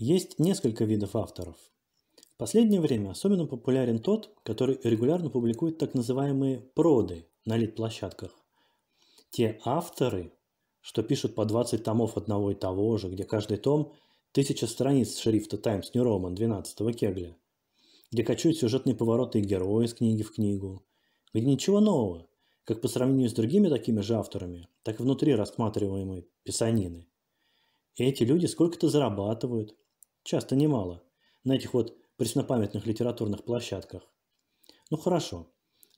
Есть несколько видов авторов. В последнее время особенно популярен тот, который регулярно публикует так называемые проды на лид-площадках. Те авторы, что пишут по 20 томов одного и того же, где каждый том – тысяча страниц шрифта Times New Roman 12 кегля, где качуют сюжетные повороты и герои из книги в книгу, где ничего нового, как по сравнению с другими такими же авторами, так и внутри рассматриваемой писанины. И эти люди сколько-то зарабатывают, Часто немало. На этих вот преснопамятных литературных площадках. Ну хорошо.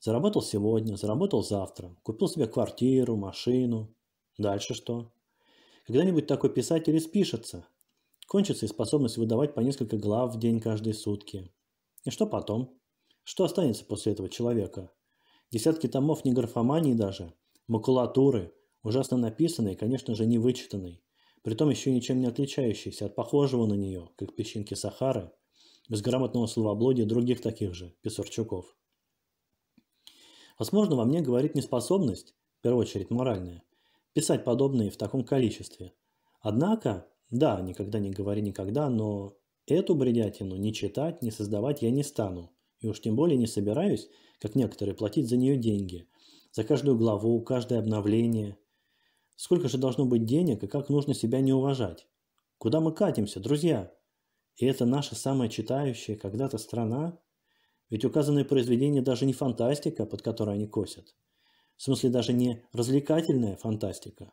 Заработал сегодня, заработал завтра. Купил себе квартиру, машину. Дальше что? Когда-нибудь такой писатель испишется. Кончится и способность выдавать по несколько глав в день каждые сутки. И что потом? Что останется после этого человека? Десятки томов не графомании даже, макулатуры, ужасно написанной, конечно же, не вычитанной притом еще ничем не отличающейся от похожего на нее, как песчинки Сахары, безграмотного словоблудия других таких же, писарчуков. Возможно, во мне говорит неспособность, в первую очередь моральная, писать подобные в таком количестве. Однако, да, никогда не говори никогда, но эту бредятину не читать, не создавать я не стану. И уж тем более не собираюсь, как некоторые, платить за нее деньги. За каждую главу, каждое обновление – Сколько же должно быть денег и как нужно себя не уважать? Куда мы катимся, друзья? И это наша самая читающая когда-то страна? Ведь указанные произведения даже не фантастика, под которой они косят. В смысле, даже не развлекательная фантастика.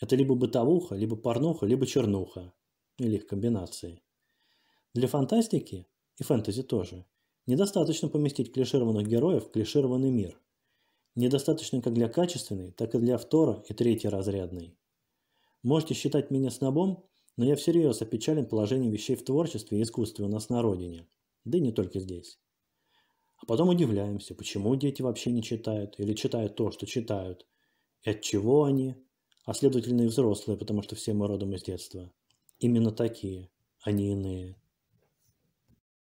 Это либо бытовуха, либо порнуха, либо чернуха. Или их комбинации. Для фантастики, и фэнтези тоже, недостаточно поместить клишированных героев в клишированный мир недостаточно как для качественной, так и для втора и третьей разрядной. Можете считать меня снобом, но я всерьез опечален положением вещей в творчестве и искусстве у нас на родине, да и не только здесь. А потом удивляемся, почему дети вообще не читают или читают то, что читают, и от чего они, а следовательно и взрослые, потому что все мы родом из детства. Именно такие, а не иные.